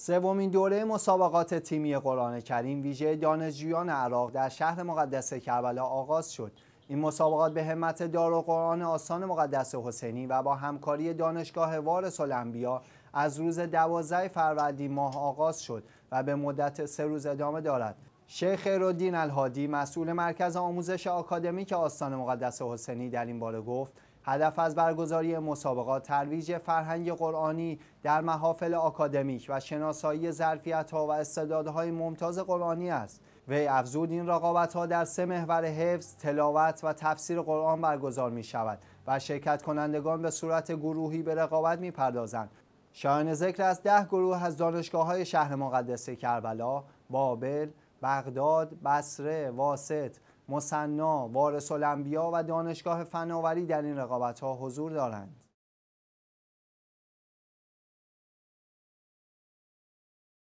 سومین دوره مسابقات تیمی قرآن کریم ویژه دانشجویان عراق در شهر مقدس کربلا آغاز شد این مسابقات به همت دار و قرآن آسان مقدس حسینی و با همکاری دانشگاه وارس الانبیا از روز 12 فروردین ماه آغاز شد و به مدت سه روز ادامه دارد شیخ خیرالدین الهادی مسئول مرکز آموزش که آستان مقدس حسینی در این باره گفت هدف از برگزاری مسابقات ترویج فرهنگ قرآنی در محافل آکادمیک و شناسایی ظرفیت ها و استعدادهای ممتاز قرآنی است وی افزود این رقابت ها در سه محور حفظ، تلاوت و تفسیر قرآن برگزار می شود و شرکت کنندگان به صورت گروهی به رقابت می پردازند. شایان ذکر از ده گروه از دانشگاه های شهر مقدس کربلا، بابل، بغداد، بصره واسط، مصنا وارث الانبیا و دانشگاه فناوری در این رقابت ها حضور دارند